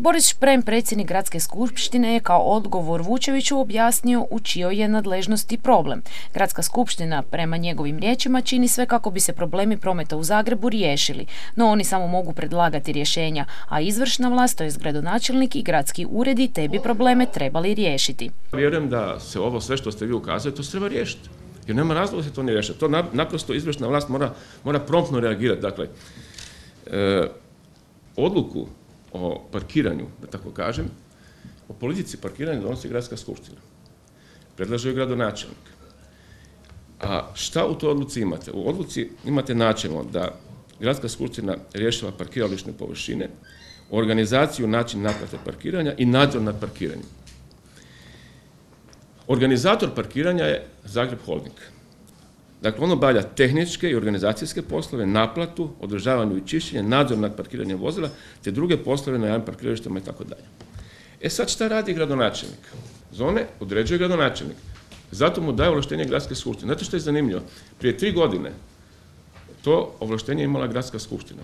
Boris Šprem, predsjednik Gradske skupštine, je kao odgovor Vučeviću objasnio u čijoj je nadležnosti problem. Gradska skupština, prema njegovim riječima, čini sve kako bi se problemi prometa u Zagrebu riješili, no oni samo mogu predlagati rješenja, a izvršna vlast, to je gradonačelnik i gradski uredi, te bi probleme trebali riješiti. Vjerujem da se ovo sve što ste vi ukazali, to treba riješiti. Jer nema razloga se to ne riješi. To naprosto izvršna vlast mora, promptno reagirati. Dakle, e, odluku o parkiranju, da tako kažem, o politici parkiranja donosi gradska skupština. Predlaže je gradonačelnik. A šta u toj odluci imate? U odluci imate načelno da gradska skupština rješava parkirališne površine, organizaciju, način naplate parkiranja i nadzor nad parkiranjem. Organizator parkiranja je Zagreb Holding. Dakle, on obavlja tehničke i organizacijske poslove, naplatu, održavanje i čišćenje, nadzor nad parkiranjem vozila, te druge poslove na javnim parkiralištima i tako dalje. E sad šta radi gradonačelnik? Zone određuje gradonačelnik. Zato mu daje ovlaštenje gradske skupštine. Znate što je zanimljivo? Prije tri godine to ovlaštenje imala gradska skupština.